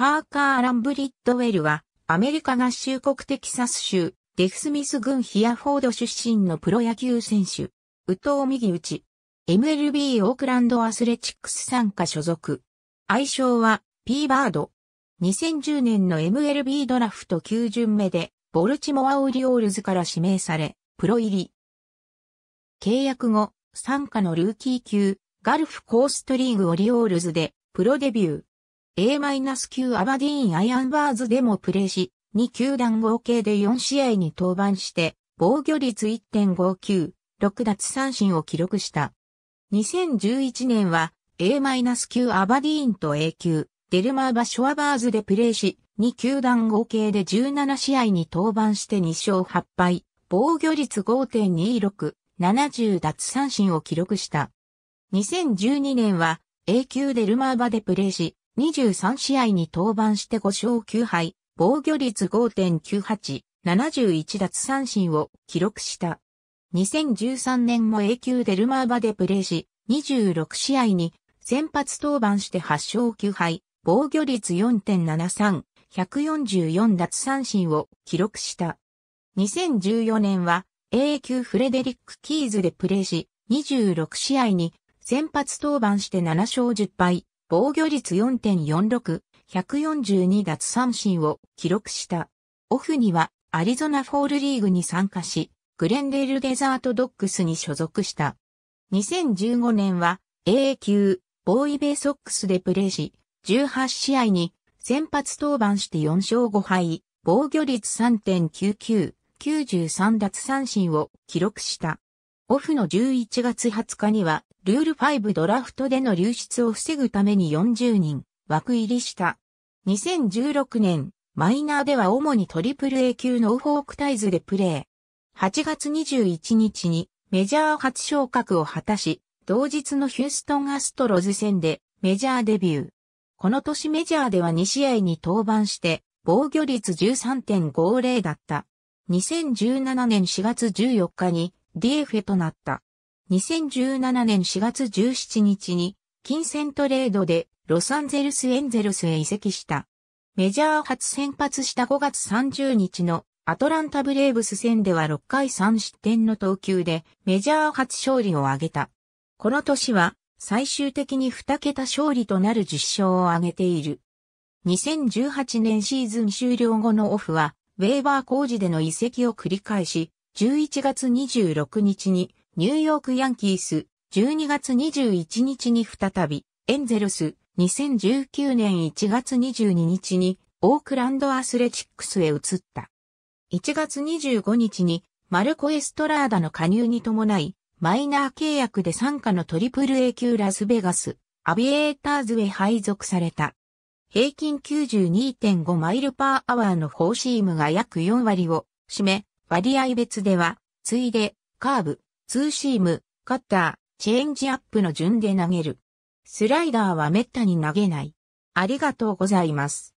パーカー・アランブリッドウェルは、アメリカ合衆国テキサス州、デフスミス郡ヒアフォード出身のプロ野球選手。宇藤右打ち。MLB オークランドアスレチックス参加所属。愛称は、P バード。2010年の MLB ドラフト9巡目で、ボルチモア・オリオールズから指名され、プロ入り。契約後、参加のルーキー級、ガルフコーストリーグオリオールズで、プロデビュー。A-9 アバディーンアイアンバーズでもプレーし、2球団合計で4試合に登板して、防御率1.59、6奪三振を記録した。2011年は A-9 アバディーンと A 級、デルマーバ・ショアバーズでプレーし、2球団合計で17試合に登板して2勝8敗、防御率5.26、70奪三振を記録した。2012年は A 級デルマーバでプレーし、23試合に登板して5勝9敗、防御率5.98、71奪三振を記録した。2013年も A 級デルマーバでプレーし、26試合に先発登板して8勝9敗、防御率4.73、144奪三振を記録した。2014年は A 級フレデリック・キーズでプレーし、26試合に先発登板して7勝10敗、防御率4.46、142奪三振を記録した。オフにはアリゾナフォールリーグに参加し、グレンデールデザートドックスに所属した。2015年は AA 級ボーイベイソックスでプレーし、18試合に先発登板して4勝5敗、防御率3.99、93奪三振を記録した。オフの11月20日には、ルール5ドラフトでの流出を防ぐために40人枠入りした。2016年、マイナーでは主にトリプル A 級のフォークタイズでプレー。8月21日にメジャー初昇格を果たし、同日のヒューストンアストロズ戦でメジャーデビュー。この年メジャーでは2試合に登板して、防御率13.50だった。2017年4月14日にディエフェとなった。2017年4月17日に金銭トレードでロサンゼルスエンゼルスへ移籍した。メジャー初先発した5月30日のアトランタブレーブス戦では6回3失点の投球でメジャー初勝利を挙げた。この年は最終的に2桁勝利となる10勝を挙げている。2018年シーズン終了後のオフはウェーバー工事での移籍を繰り返し、11月26日にニューヨークヤンキース、12月21日に再び、エンゼルス、2019年1月22日にオークランドアスレチックスへ移った。1月25日にマルコ・エストラーダの加入に伴い、マイナー契約で参加のトリプル A 級ラスベガス、アビエーターズへ配属された。平均92.5マイルパーアワーのフォーシームが約4割を占め、割合別では、ついで、カーブ、ツーシーム、カッター、チェンジアップの順で投げる。スライダーは滅多に投げない。ありがとうございます。